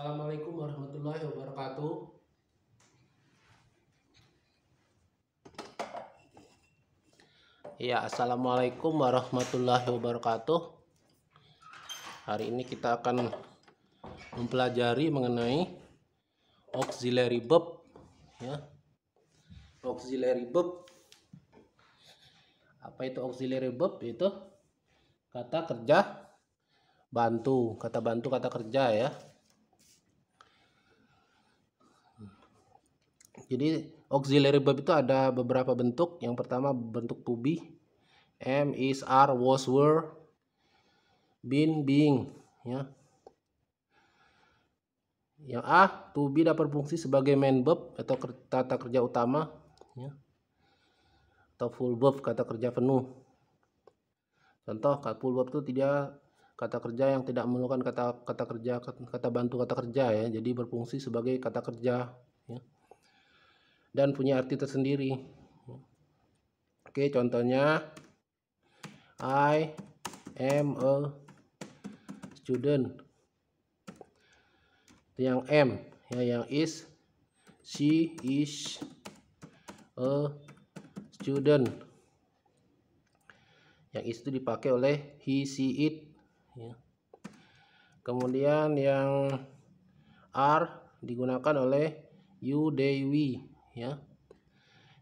Assalamualaikum warahmatullahi wabarakatuh. Ya, assalamualaikum warahmatullahi wabarakatuh. Hari ini kita akan mempelajari mengenai auxiliary verb, ya. Auxiliary verb. Apa itu auxiliary verb? Itu kata kerja bantu, kata bantu kata kerja ya. Jadi auxiliary verb itu ada beberapa bentuk. Yang pertama bentuk to be, am, is, are, was, were, been, being, ya. Yang A, to be dapat berfungsi sebagai main verb atau tata kerja utama, ya. Atau full verb kata kerja penuh. Contoh, full verb itu tidak kata kerja yang tidak memerlukan kata kata kerja kata bantu kata kerja ya jadi berfungsi sebagai kata kerja ya dan punya arti tersendiri. Oke, contohnya I am a student. Yang M ya yang is she is a student. Yang is itu dipakai oleh he she it ya. Kemudian yang r digunakan oleh you they we ya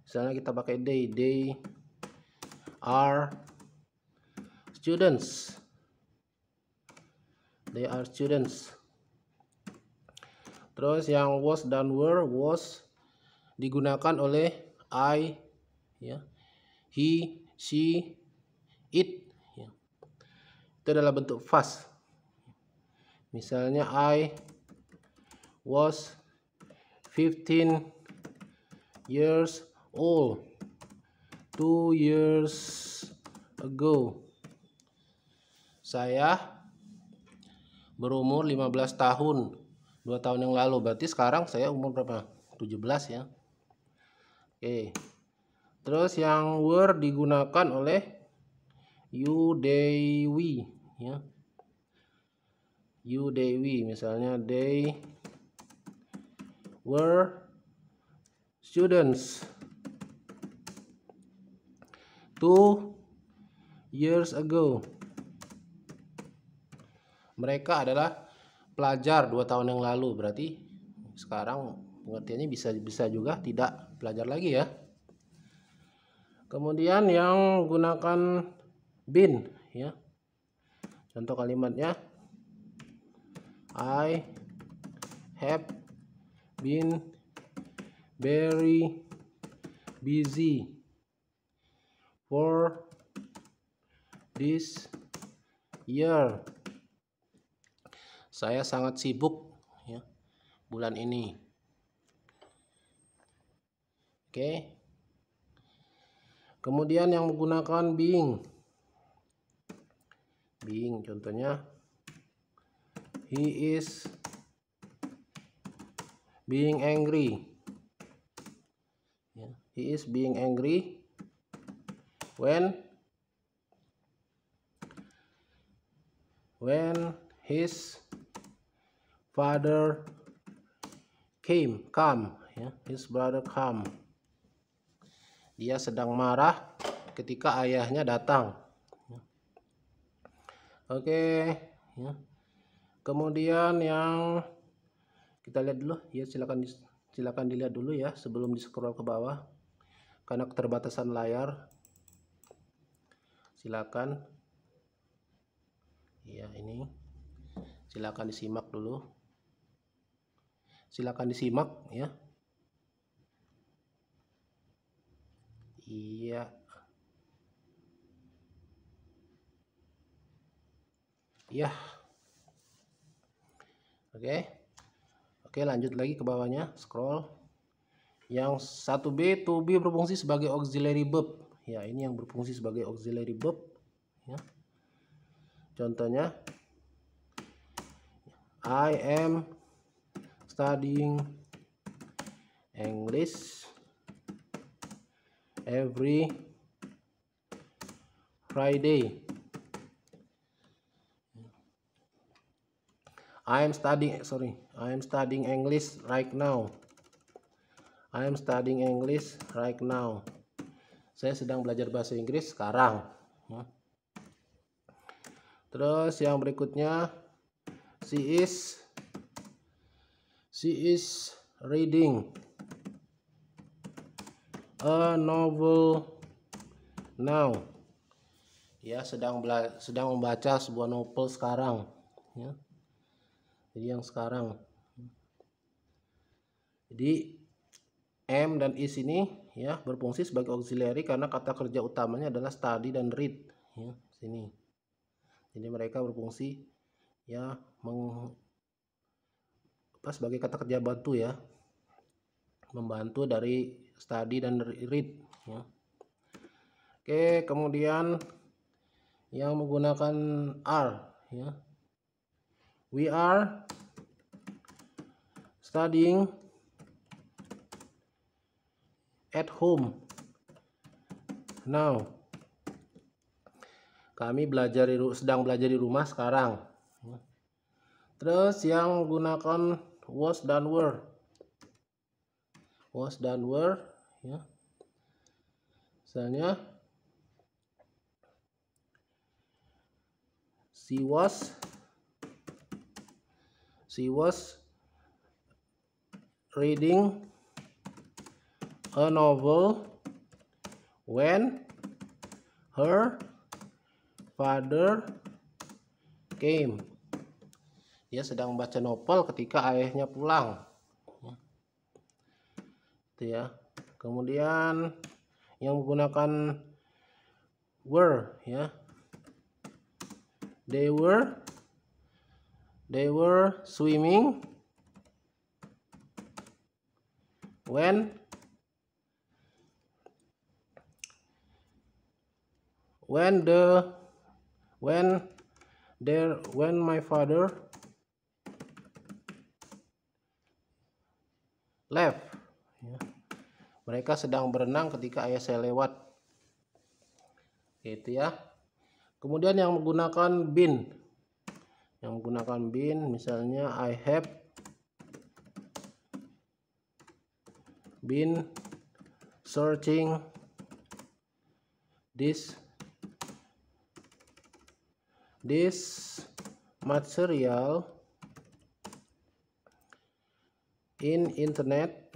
misalnya kita pakai they they are students they are students terus yang was dan were was digunakan oleh I ya he she it ya. itu adalah bentuk fast misalnya I was 15 years old two years ago saya berumur 15 tahun dua tahun yang lalu berarti sekarang saya umur berapa 17 ya oke terus yang were digunakan oleh you they we ya you they we misalnya they were students two years ago. Mereka adalah pelajar dua tahun yang lalu. Berarti sekarang pengertiannya bisa bisa juga tidak pelajar lagi ya. Kemudian yang gunakan bin ya. Contoh kalimatnya I have been very busy for this year. Saya sangat sibuk ya bulan ini. Oke. Okay. Kemudian yang menggunakan being. Being contohnya he is being angry he is being angry when when his father came come ya his brother come dia sedang marah ketika ayahnya datang oke okay. ya. kemudian yang kita lihat dulu ya silakan silakan dilihat dulu ya sebelum di scroll ke bawah karena keterbatasan layar silakan ya ini silakan disimak dulu silakan disimak ya iya iya oke oke lanjut lagi ke bawahnya scroll yang satu b to b berfungsi sebagai auxiliary verb. Ya, ini yang berfungsi sebagai auxiliary verb. Ya. Contohnya, I am studying English every Friday. I am studying sorry, I am studying English right now. I am studying English right now. Saya sedang belajar bahasa Inggris sekarang. Hmm. Terus yang berikutnya, she is she is reading a novel now. Ya, sedang sedang membaca sebuah novel sekarang. Ya. Jadi yang sekarang. Jadi M dan is ini ya berfungsi sebagai auxiliary karena kata kerja utamanya adalah study dan read ya sini. Jadi mereka berfungsi ya meng apa sebagai kata kerja bantu ya. Membantu dari study dan read ya. Oke, kemudian yang menggunakan r ya. We are studying at home. Now, kami belajar sedang belajar di rumah sekarang. Terus yang gunakan was dan were. Was dan were ya. Misalnya she was she was reading a novel when her father came. Dia sedang membaca novel ketika ayahnya pulang. Itu ya. Kemudian yang menggunakan were ya. They were they were swimming when when the when there when my father left ya. mereka sedang berenang ketika ayah saya lewat gitu ya kemudian yang menggunakan bin yang menggunakan bin misalnya I have been searching this this material in internet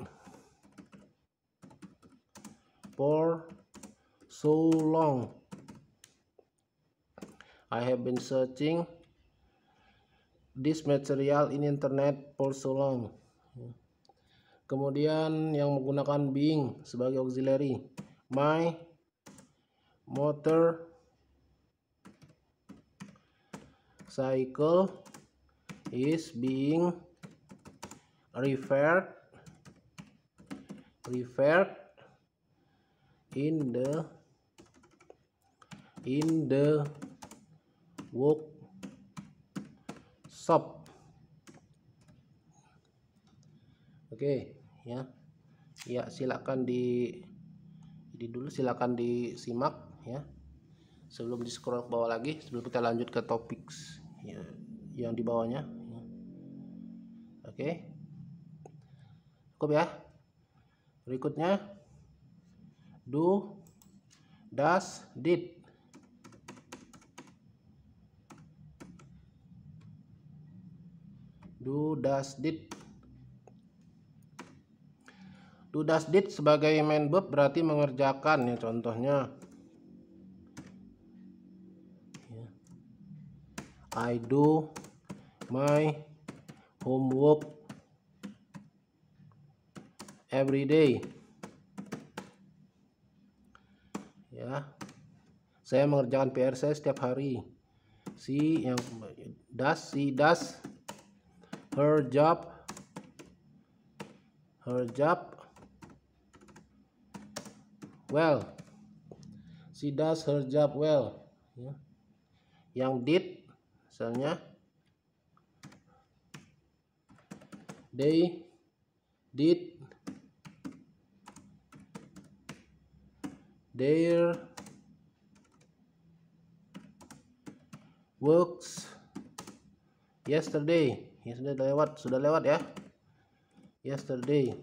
for so long I have been searching this material in internet for so long kemudian yang menggunakan being sebagai auxiliary my motor cycle is being referred referred in the in the work shop. oke okay, ya ya silakan di di dulu silakan disimak ya sebelum di scroll ke bawah lagi sebelum kita lanjut ke topik Ya, yang di bawahnya oke okay. cukup ya berikutnya do does did do does did do does did sebagai main verb berarti mengerjakan ya contohnya I do my homework every day ya saya mengerjakan PR saya setiap hari Si yang das si das her job her job well she does her job well ya. yang did misalnya they did their works yesterday yesterday lewat sudah lewat ya yesterday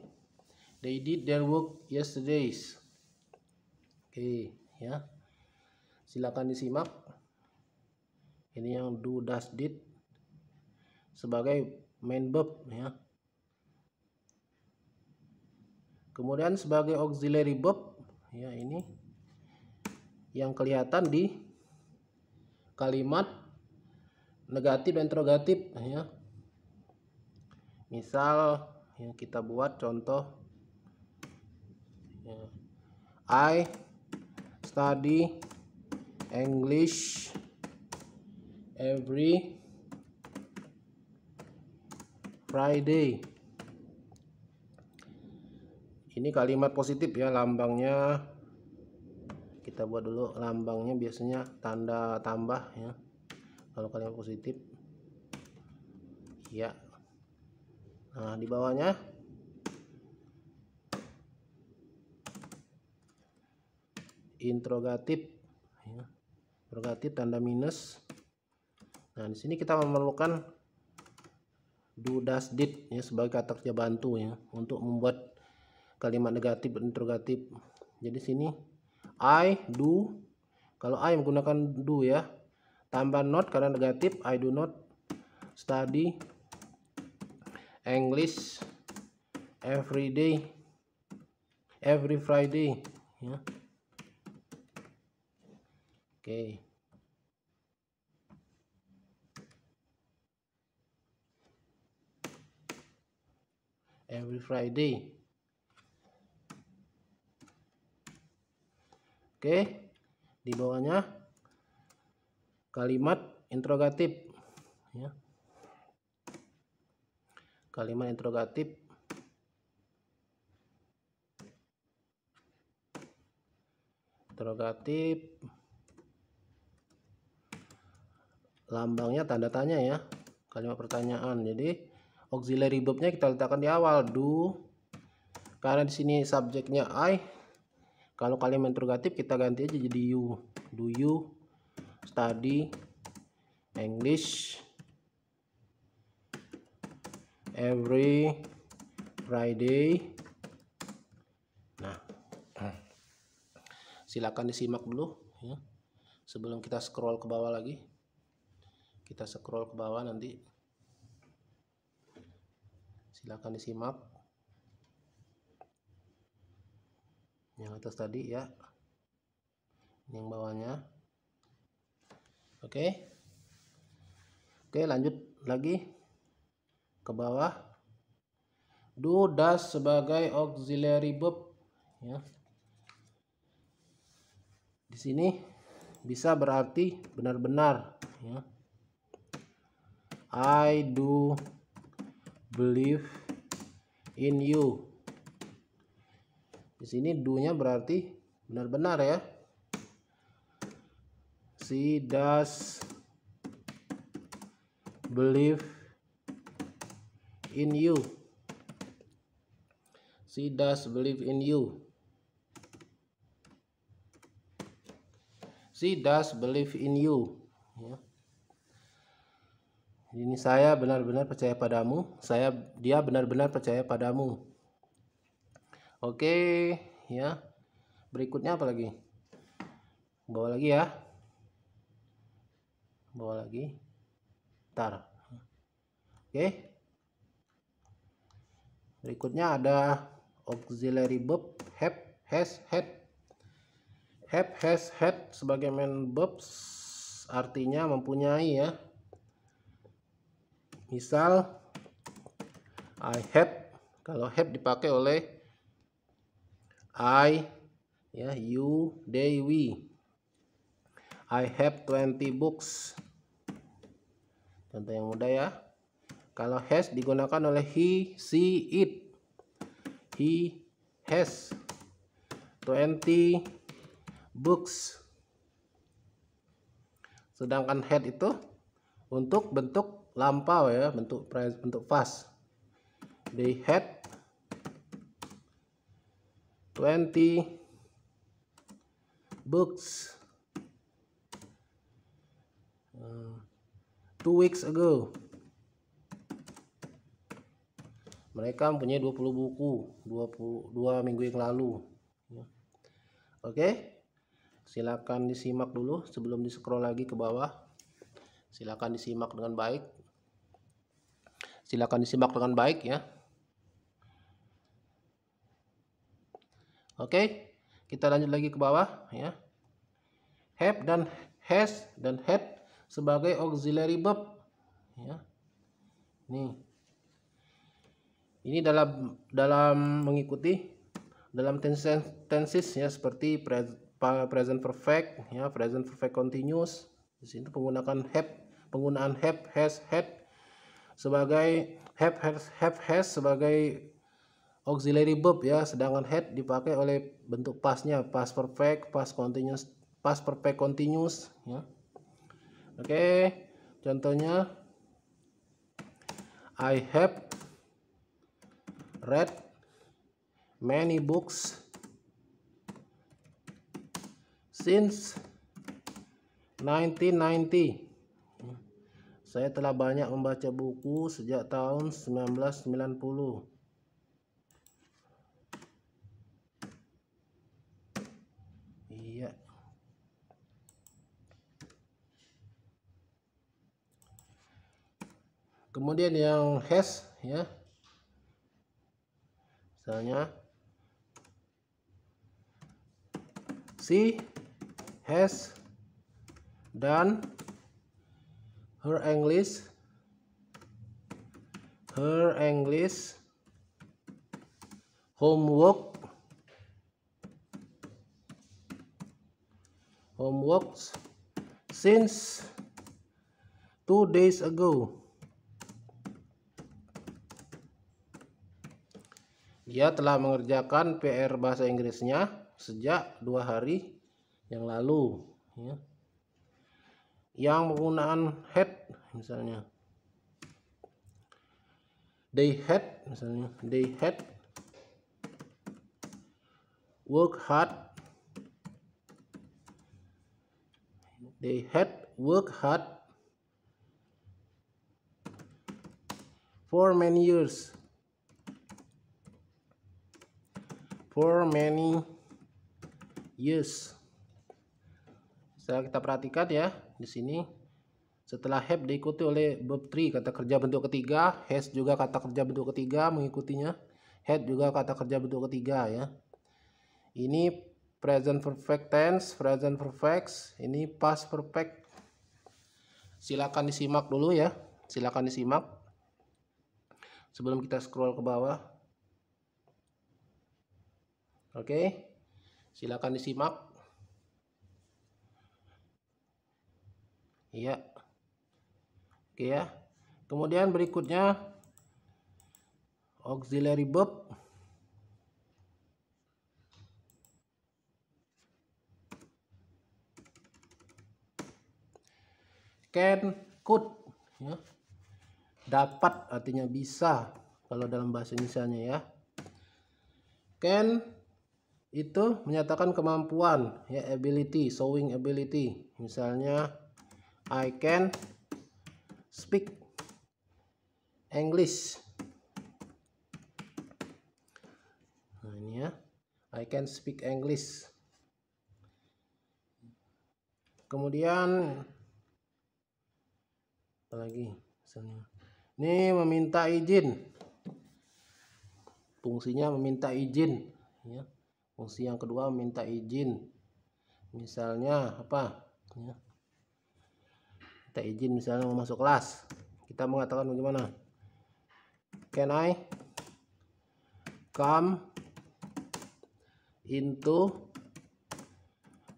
they did their work yesterdays oke okay, ya silakan disimak ini yang do does did sebagai main verb ya kemudian sebagai auxiliary verb ya ini yang kelihatan di kalimat negatif dan interrogatif ya misal yang kita buat contoh ya, I study English every Friday. Ini kalimat positif ya lambangnya kita buat dulu lambangnya biasanya tanda tambah ya. Kalau kalimat positif ya. Nah, di bawahnya interrogatif ya. Interrogatif tanda minus Nah, di sini kita memerlukan do does did ya sebagai kata kerja bantu ya untuk membuat kalimat negatif dan interrogatif. Jadi sini I do kalau I menggunakan do ya. Tambah not karena negatif I do not study English every day every Friday ya. Oke. Okay. every Friday. Oke, di bawahnya kalimat interrogatif ya. Kalimat interrogatif interrogatif lambangnya tanda tanya ya kalimat pertanyaan jadi auxiliary verbnya kita letakkan di awal do karena di sini subjeknya I kalau kalian interrogatif kita ganti aja jadi you do you study English every Friday nah, nah silakan disimak dulu ya sebelum kita scroll ke bawah lagi kita scroll ke bawah nanti Silakan disimak. Yang atas tadi ya. yang bawahnya. Oke. Oke, lanjut lagi ke bawah. Do das sebagai auxiliary verb ya. Di sini bisa berarti benar-benar ya. I do believe in you di sini do-nya berarti benar-benar ya she does believe in you she does believe in you she does believe in you ya ini saya benar-benar percaya padamu saya dia benar-benar percaya padamu oke ya berikutnya apa lagi bawa lagi ya bawa lagi Tar. oke berikutnya ada auxiliary verb have has had have has had sebagai main verbs artinya mempunyai ya misal I have kalau have dipakai oleh I ya you they we I have 20 books contoh yang mudah ya kalau has digunakan oleh he she it he has 20 books sedangkan head itu untuk bentuk lampau ya bentuk bentuk fast they had 20 books uh, two weeks ago mereka mempunyai 20 buku 22 2 minggu yang lalu ya. oke okay? silakan disimak dulu sebelum di scroll lagi ke bawah silakan disimak dengan baik Silakan disimak dengan baik ya. Oke, kita lanjut lagi ke bawah ya. Have dan has dan had sebagai auxiliary verb ya. ini Ini dalam dalam mengikuti dalam tenses, tenses ya seperti pre, present perfect ya, present perfect continuous. Di sini penggunaan have, penggunaan have, has, had sebagai have has, have has sebagai auxiliary verb ya sedangkan had dipakai oleh bentuk pasnya past perfect past continuous past perfect continuous ya oke okay. contohnya I have read many books since 1990 saya telah banyak membaca buku sejak tahun 1990. Iya. Kemudian yang Hes, ya. Misalnya si has dan her English her English homework homework since two days ago Dia telah mengerjakan PR bahasa Inggrisnya sejak dua hari yang lalu. Ya yang menggunakan head misalnya they head misalnya they head work hard they had work hard for many years for many years setelah kita perhatikan ya, di sini setelah have diikuti oleh verb 3 kata kerja bentuk ketiga, has e juga kata kerja bentuk ketiga mengikutinya, had e juga kata kerja bentuk ketiga ya. Ini present perfect tense, present perfect, ini past perfect. Silakan disimak dulu ya. Silakan disimak. Sebelum kita scroll ke bawah. Oke. Silakan disimak. Iya. Oke ya. Kemudian berikutnya auxiliary verb can could ya. dapat artinya bisa kalau dalam bahasa Indonesia ya can itu menyatakan kemampuan ya ability showing ability misalnya I can speak English nah ini ya I can speak English kemudian apa lagi misalnya ini meminta izin fungsinya meminta izin ya fungsi yang kedua meminta izin misalnya apa ya kita izin misalnya mau masuk kelas kita mengatakan bagaimana can I come into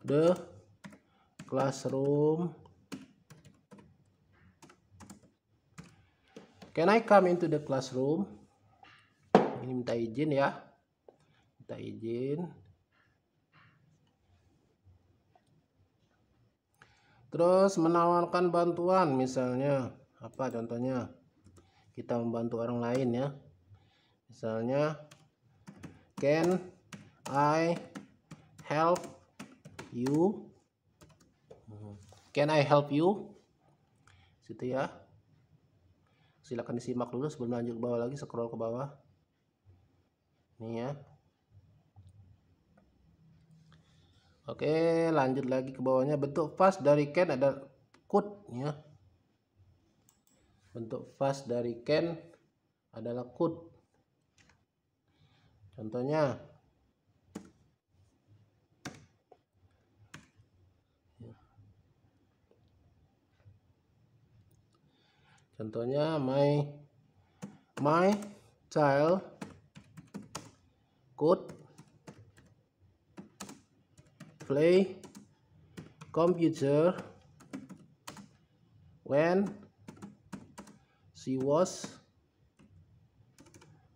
the classroom can I come into the classroom ini minta izin ya minta izin Terus menawarkan bantuan misalnya apa contohnya? Kita membantu orang lain ya. Misalnya can I help you? Can I help you? Situ ya. Silakan disimak dulu sebelum lanjut ke bawah lagi scroll ke bawah. Ini ya. Oke, lanjut lagi ke bawahnya. Bentuk vas dari ken ada kut ya. Bentuk vas dari ken adalah kut. Contohnya Contohnya my my child could play computer when she was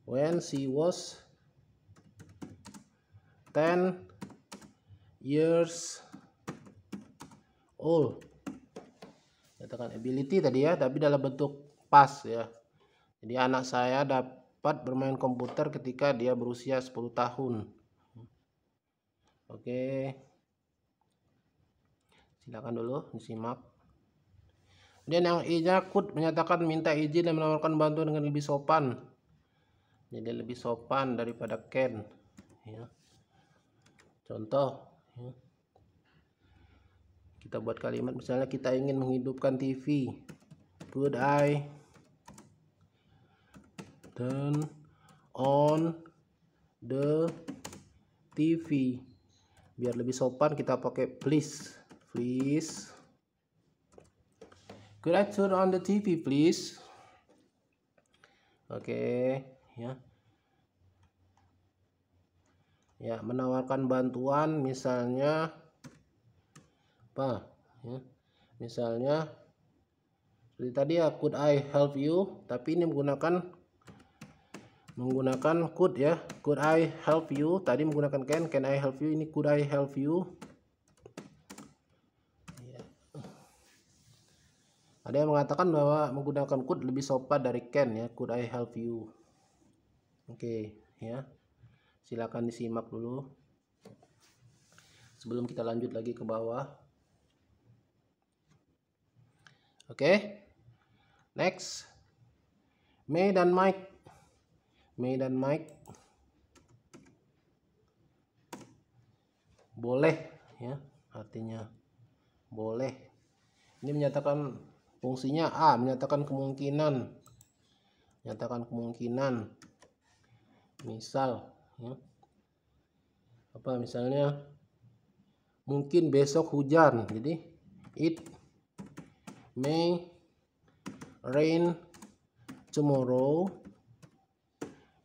when she was 10 years old katakan ability tadi ya tapi dalam bentuk pas ya jadi anak saya dapat bermain komputer ketika dia berusia 10 tahun oke okay silakan dulu disimak kemudian yang I-nya kut menyatakan minta izin dan menawarkan bantuan dengan lebih sopan jadi lebih sopan daripada ken. ya. contoh ya. kita buat kalimat misalnya kita ingin menghidupkan TV could I turn on the TV biar lebih sopan kita pakai please please could I turn on the TV please oke okay, ya ya menawarkan bantuan misalnya apa ya misalnya seperti tadi ya could I help you tapi ini menggunakan menggunakan could ya could I help you tadi menggunakan can can I help you ini could I help you Ada yang mengatakan bahwa menggunakan could lebih sopan dari can ya. Could I help you? Oke, okay, ya. Silakan disimak dulu. Sebelum kita lanjut lagi ke bawah. Oke. Okay. Next. May dan Mike. May dan Mike. Boleh ya, artinya boleh. Ini menyatakan Fungsinya A, menyatakan kemungkinan. Menyatakan kemungkinan. Misal, ya. apa misalnya, mungkin besok hujan. Jadi, it may rain tomorrow.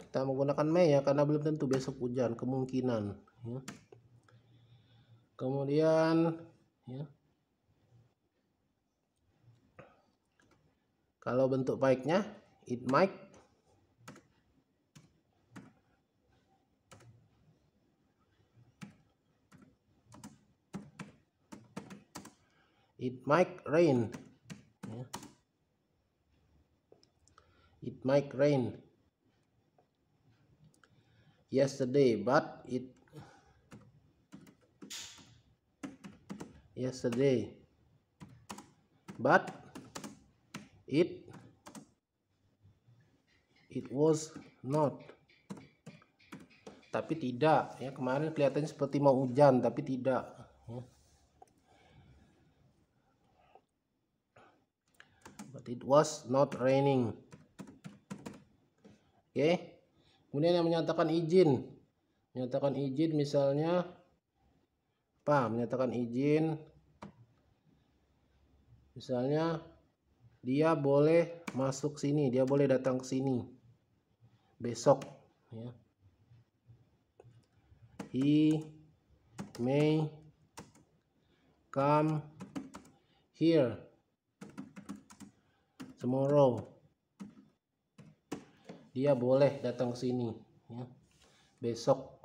Kita menggunakan may ya, karena belum tentu besok hujan, kemungkinan. Ya. Kemudian, ya Kalau bentuk baiknya, it might it might rain ya. it might rain yesterday but it yesterday but it it was not tapi tidak ya kemarin kelihatannya seperti mau hujan tapi tidak ya. but it was not raining oke okay. kemudian yang menyatakan izin menyatakan izin misalnya apa menyatakan izin misalnya dia boleh masuk sini, dia boleh datang ke sini besok ya. He may come here tomorrow. Dia boleh datang ke sini ya. Besok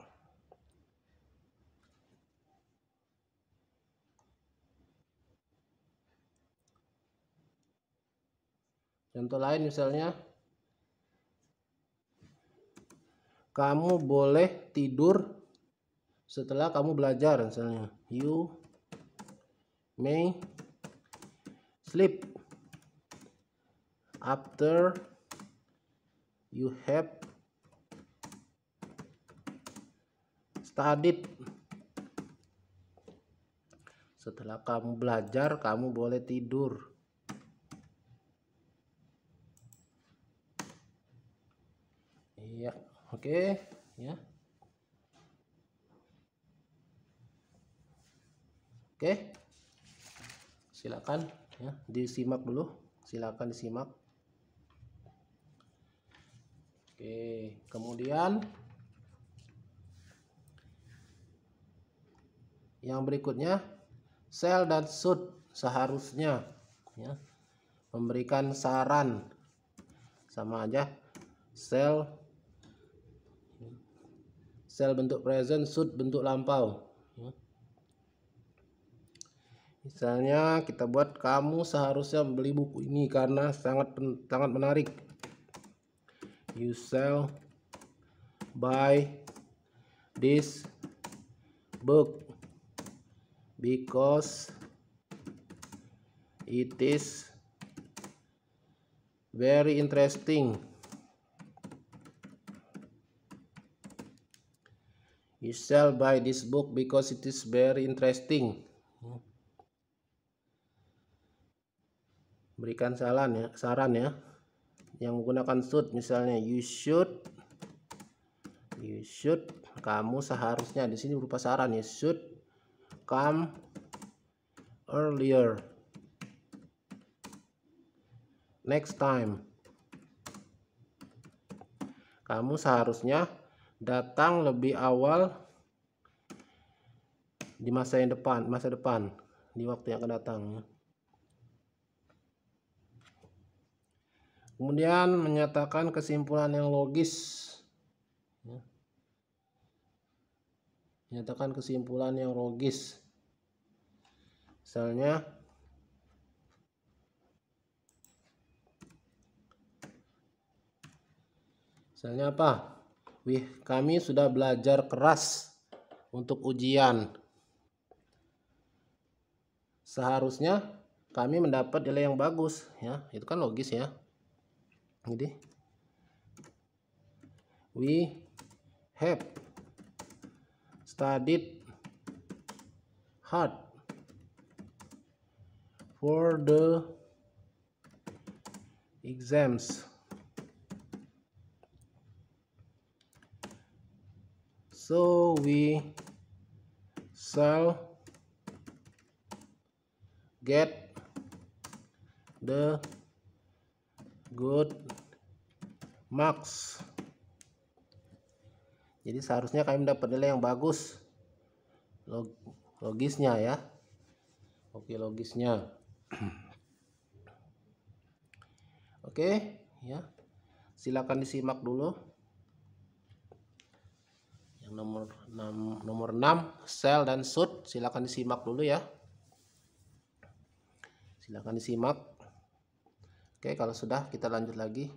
Contoh lain misalnya kamu boleh tidur setelah kamu belajar misalnya you may sleep after you have studied setelah kamu belajar kamu boleh tidur Oke, ya. Oke. Silakan ya, disimak dulu. Silakan disimak. Oke, kemudian yang berikutnya sel dan sud seharusnya ya memberikan saran sama aja sel sel bentuk present, suit bentuk lampau. Misalnya kita buat kamu seharusnya membeli buku ini karena sangat sangat menarik. You sell buy this book because it is very interesting. you shall buy this book because it is very interesting berikan saran ya saran ya yang menggunakan should misalnya you should you should kamu seharusnya di sini berupa saran ya should come earlier next time kamu seharusnya datang lebih awal di masa yang depan, masa depan, di waktu yang akan datang. Kemudian menyatakan kesimpulan yang logis. Ya. Menyatakan kesimpulan yang logis. Misalnya Misalnya apa? Wih, kami sudah belajar keras untuk ujian. Seharusnya kami mendapat nilai yang bagus, ya. Itu kan logis ya. Jadi we have studied hard for the exams. So we shall get the good marks. Jadi seharusnya kami mendapat nilai yang bagus. Log logisnya ya. Oke, logisnya. Oke, ya. Silakan disimak dulu nomor 6, nomor 6 sel dan sud silakan disimak dulu ya silakan disimak oke kalau sudah kita lanjut lagi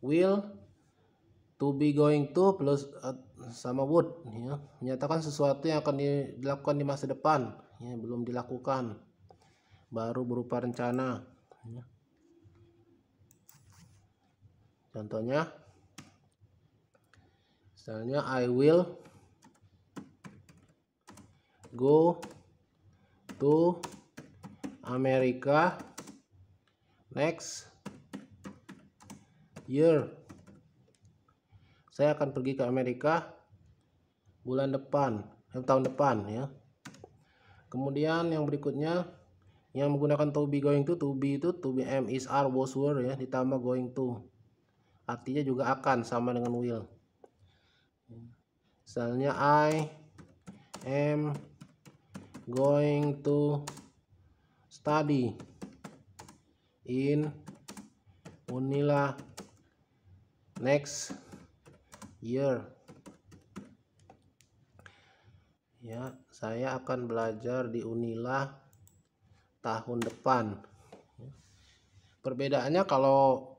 will to be going to plus uh, sama would ya menyatakan sesuatu yang akan dilakukan di masa depan ya belum dilakukan baru berupa rencana ya. contohnya misalnya I will go to America next year saya akan pergi ke Amerika bulan depan eh, tahun depan ya kemudian yang berikutnya yang menggunakan to be going to to be itu to be m is are was were ya ditambah going to artinya juga akan sama dengan will misalnya I am going to study in Unila next year ya saya akan belajar di Unila tahun depan perbedaannya kalau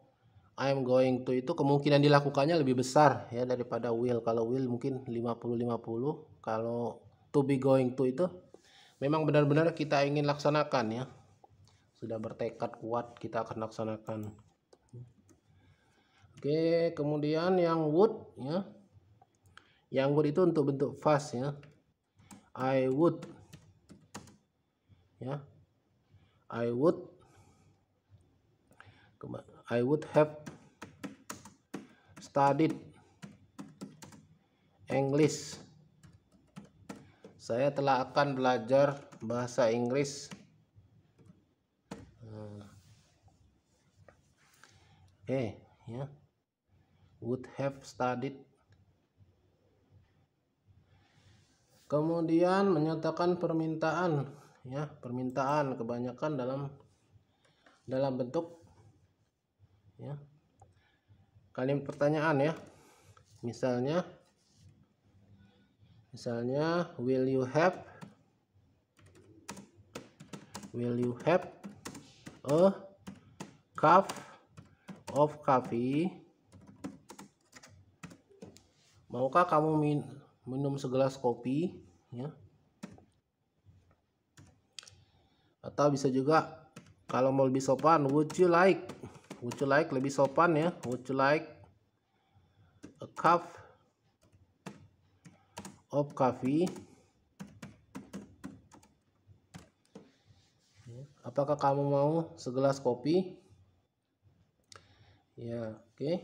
I am going to itu kemungkinan dilakukannya lebih besar ya daripada will. Kalau will mungkin 50-50. Kalau to be going to itu memang benar-benar kita ingin laksanakan ya. Sudah bertekad kuat kita akan laksanakan. Oke, kemudian yang would ya. Yang would itu untuk bentuk fast ya. I would ya. I would kembali I would have studied English. Saya telah akan belajar bahasa Inggris. Eh, okay, eh, ya. Yeah. Would have studied. Kemudian menyatakan permintaan, ya, permintaan kebanyakan dalam dalam bentuk ya kalian pertanyaan ya misalnya misalnya will you have will you have a cup of coffee maukah kamu min minum segelas kopi ya atau bisa juga kalau mau lebih sopan would you like would you like lebih sopan ya would you like a cup of coffee apakah kamu mau segelas kopi ya oke okay.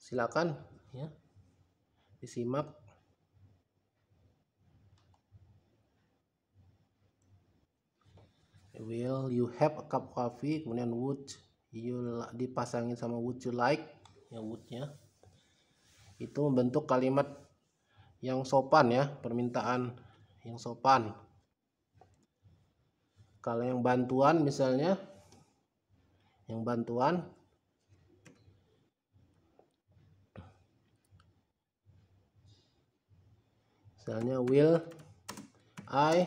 silakan ya disimak will you have a cup coffee kemudian would you dipasangin sama would you like ya would ya. itu membentuk kalimat yang sopan ya permintaan yang sopan kalau yang bantuan misalnya yang bantuan misalnya will I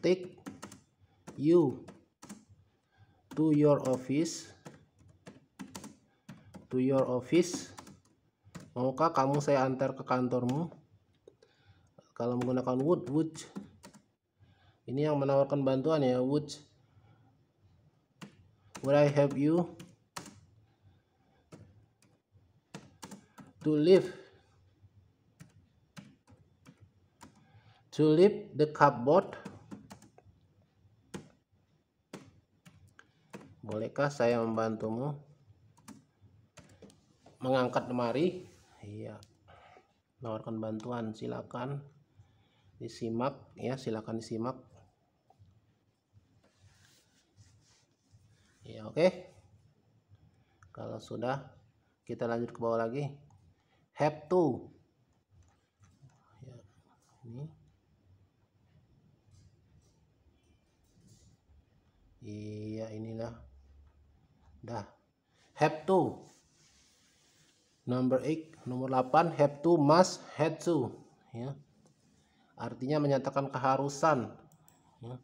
take you to your office to your office maukah kamu saya antar ke kantormu kalau menggunakan would would ini yang menawarkan bantuan ya would would I help you to live to lift the cupboard Bolehkah saya membantumu mengangkat lemari? Iya. Menawarkan bantuan, silakan disimak ya, silakan disimak. Ya, oke. Okay. Kalau sudah kita lanjut ke bawah lagi. Have to. Ya, ini. Iya, inilah dah have to number 8 nomor 8 have to must had to ya artinya menyatakan keharusan ya.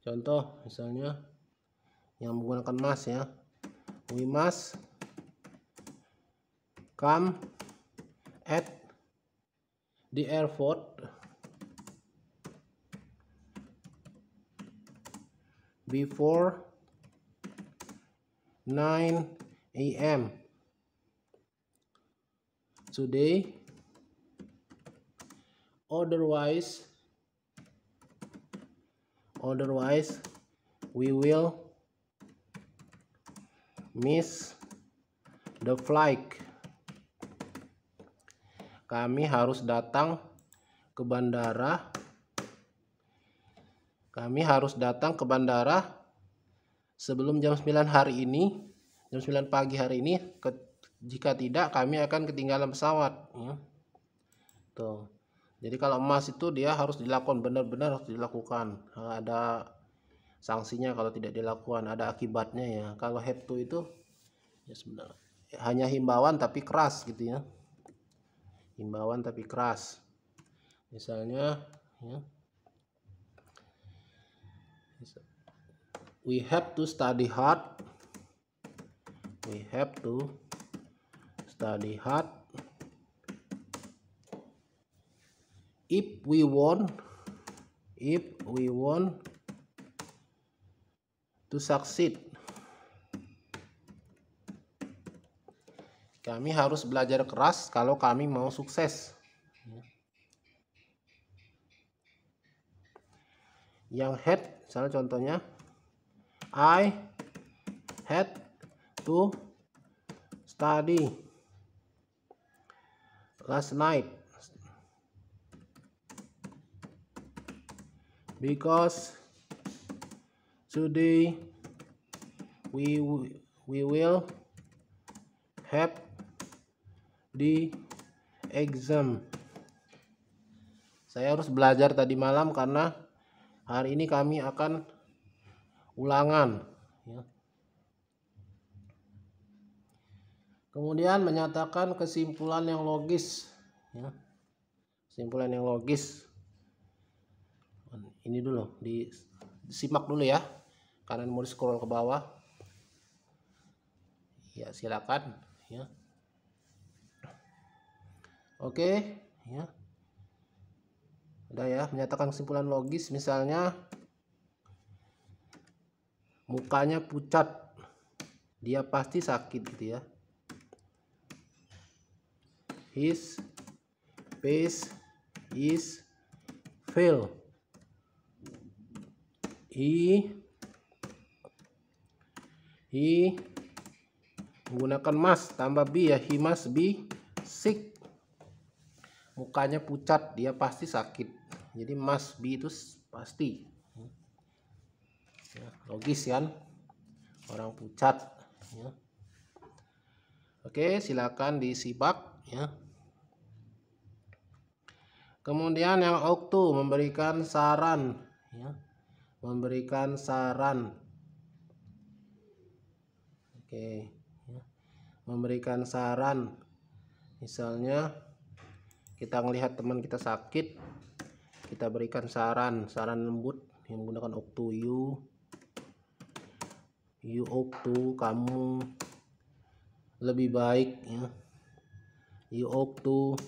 contoh misalnya yang menggunakan must ya we must come at the airport before 9 a.m. today otherwise otherwise we will miss the flight kami harus datang ke bandara kami harus datang ke bandara sebelum jam 9 hari ini, jam 9 pagi hari ini, ke, jika tidak kami akan ketinggalan pesawat. Ya. Tuh. Jadi kalau emas itu dia harus dilakukan benar-benar harus dilakukan. Ada sanksinya kalau tidak dilakukan, ada akibatnya ya. Kalau head to itu ya sebenarnya hanya himbauan tapi keras gitu ya. Himbauan tapi keras. Misalnya ya we have to study hard we have to study hard if we want if we want to succeed kami harus belajar keras kalau kami mau sukses yang head misalnya contohnya I had to study last night because today we we will have the exam saya harus belajar tadi malam karena hari ini kami akan ulangan. Ya. Kemudian menyatakan kesimpulan yang logis. Ya. Kesimpulan yang logis. Ini dulu, disimak dulu ya. Kalian mau scroll ke bawah. Ya silakan. Ya. Oke, ya. Udah ya, menyatakan kesimpulan logis misalnya mukanya pucat dia pasti sakit gitu ya his face is fail he he menggunakan mas tambah b ya he must be sick mukanya pucat dia pasti sakit jadi must be itu pasti ya, logis kan orang pucat ya. oke silakan disibak ya kemudian yang oktu memberikan saran ya memberikan saran oke ya. memberikan saran misalnya kita melihat teman kita sakit kita berikan saran saran lembut yang menggunakan oktu you you ought to kamu lebih baik ya you ought to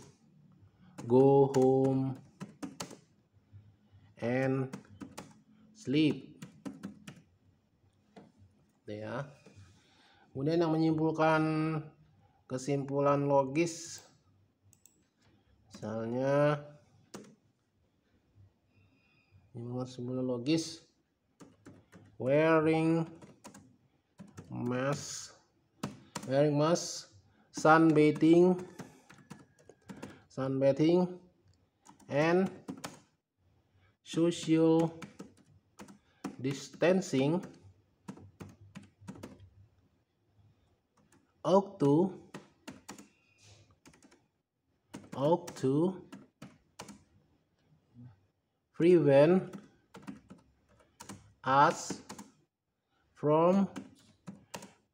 go home and sleep Tuh ya kemudian yang menyimpulkan kesimpulan logis misalnya kesimpulan logis wearing mask wearing mask sunbathing sunbathing and social distancing ought to ought to prevent us from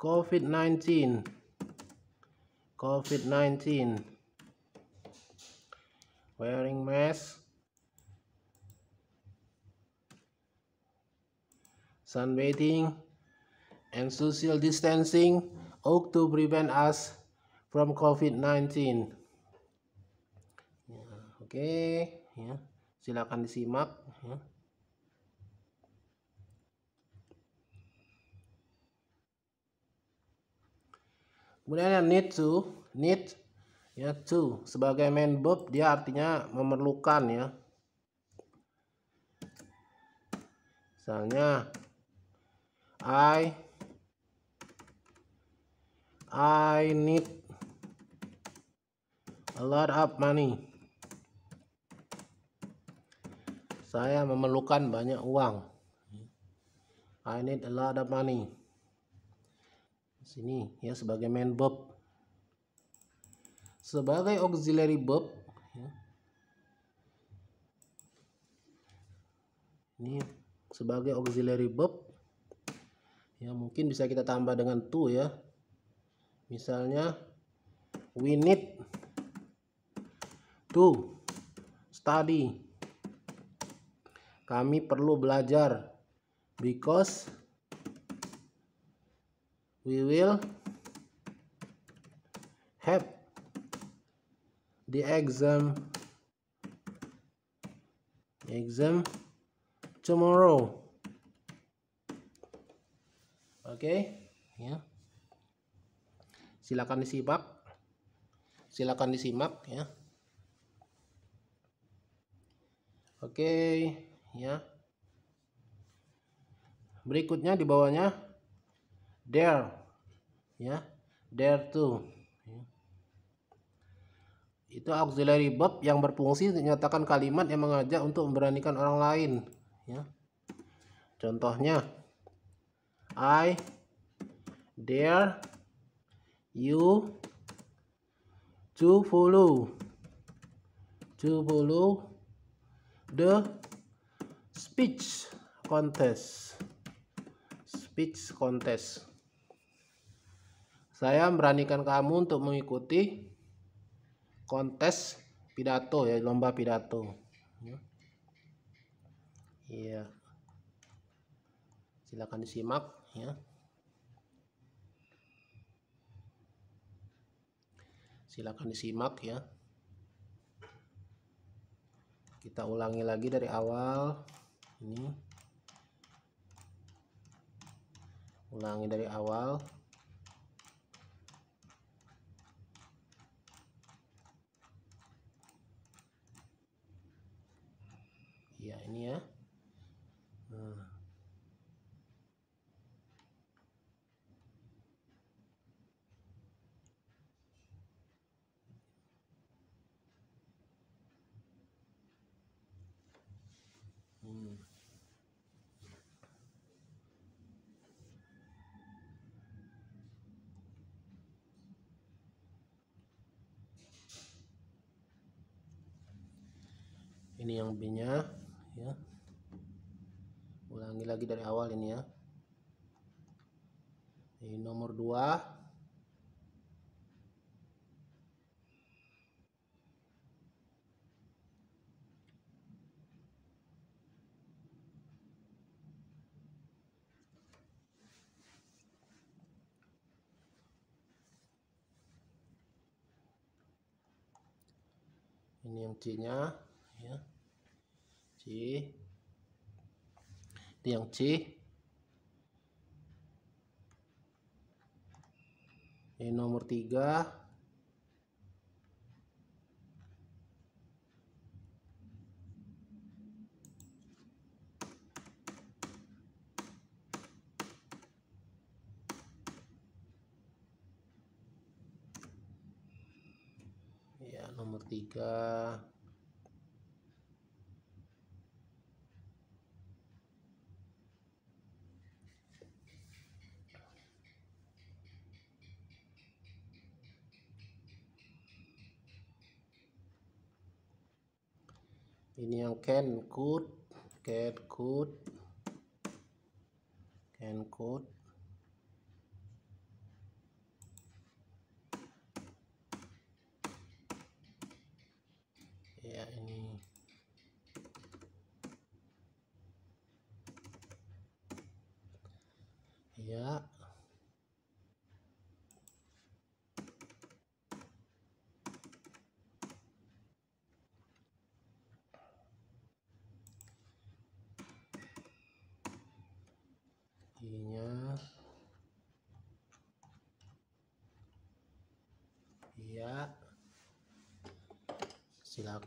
COVID-19 COVID-19 wearing mask sunbathing and social distancing ought to prevent us from COVID-19 ya, oke okay. ya silakan disimak ya. kemudian yang need to need ya to sebagai main verb dia artinya memerlukan ya misalnya I I need a lot of money saya memerlukan banyak uang I need a lot of money sini ya sebagai main bob sebagai auxiliary bob ya. ini sebagai auxiliary bob ya mungkin bisa kita tambah dengan tuh ya misalnya we need to study kami perlu belajar because we will have the exam exam tomorrow oke okay, ya silakan disimak silakan disimak ya oke okay, ya berikutnya di bawahnya There, ya there too. Ya. itu auxiliary verb yang berfungsi menyatakan kalimat yang mengajak untuk memberanikan orang lain ya contohnya I dare you to follow to follow the speech contest speech contest saya beranikan kamu untuk mengikuti kontes pidato ya, lomba pidato. Ya. Iya. Silakan disimak ya. Silakan disimak ya. Kita ulangi lagi dari awal. Ini ulangi dari awal ya ini ya nah. hmm. ini yang B nya ya ulangi lagi dari awal ini ya ini nomor 2 ini yang C nya C ini yang C ini nomor 3 ya nomor 3 can code, can code, can code.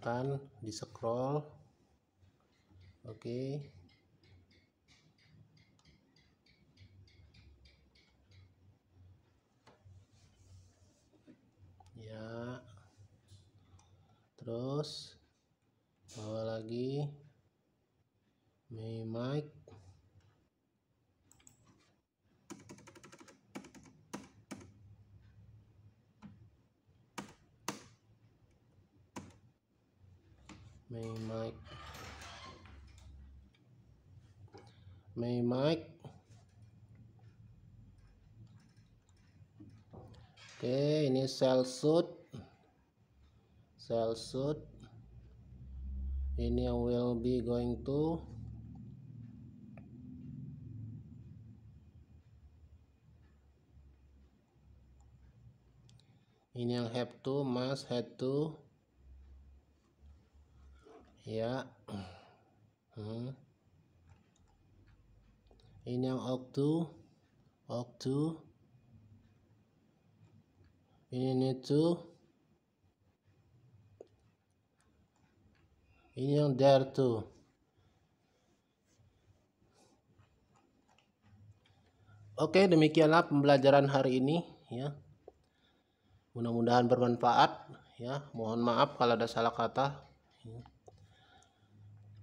tekan di scroll oke okay. ya terus bawa lagi mic May mic. May mic. Oke, ini cell suit. Cell suit. Ini yang will be going to ini yang have to must have to ya hmm. ini yang octu octu ini nitu ini yang dertu Oke, demikianlah pembelajaran hari ini ya. Mudah-mudahan bermanfaat ya. Mohon maaf kalau ada salah kata